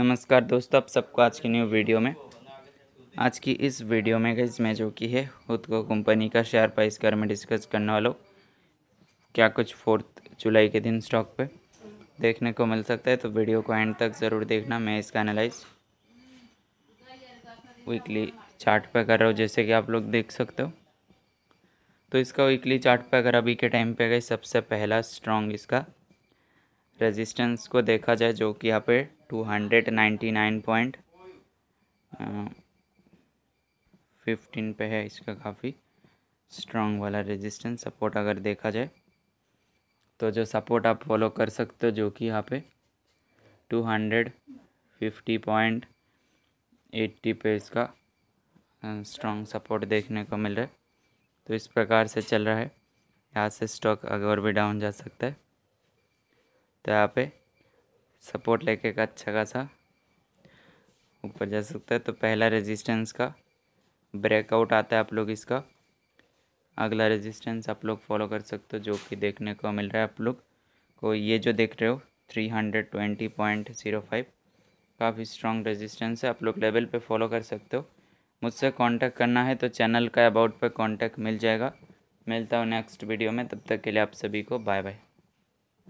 नमस्कार दोस्तों आप सबको आज की न्यू वीडियो में आज की इस वीडियो में गई मैं जो की है खुद को कंपनी का शेयर प्राइस के बारे में डिस्कस करने वाला हूँ क्या कुछ फोर्थ जुलाई के दिन स्टॉक पे देखने को मिल सकता है तो वीडियो को एंड तक ज़रूर देखना मैं इसका एनालाइज वीकली चार्ट पे कर रहा हूँ जैसे कि आप लोग देख सकते हो तो इसका वीकली चार्ट पे अगर अभी के टाइम पर गए सबसे पहला स्ट्रॉन्ग इसका रेजिस्टेंस को देखा जाए जो कि यहाँ पे two hundred ninety nine point fifteen पे है इसका काफ़ी स्ट्रॉन्ग वाला रेजिस्टेंस सपोर्ट अगर देखा जाए तो जो सपोर्ट आप फॉलो कर सकते हो जो कि यहाँ पे two hundred fifty point eighty पे इसका स्ट्रॉन्ग सपोर्ट देखने को मिल रहा है तो इस प्रकार से चल रहा है यहाँ से स्टॉक अगर भी डाउन जा सकता है तो यहाँ पे सपोर्ट लेके का अच्छा खासा ऊपर जा सकता है तो पहला रेजिस्टेंस का ब्रेकआउट आता है आप लोग इसका अगला रेजिस्टेंस आप लोग फॉलो कर सकते हो जो कि देखने को मिल रहा है आप लोग को ये जो देख रहे हो three hundred twenty point zero five काफ़ी स्ट्रॉन्ग रेजिस्टेंस है आप लोग लेवल पे फॉलो कर सकते हो मुझसे कांटेक्ट करना है तो चैनल का अबाउट पे कांटेक्ट मिल जाएगा मिलता हूँ नेक्स्ट वीडियो में तब तक के लिए आप सभी को बाय बाय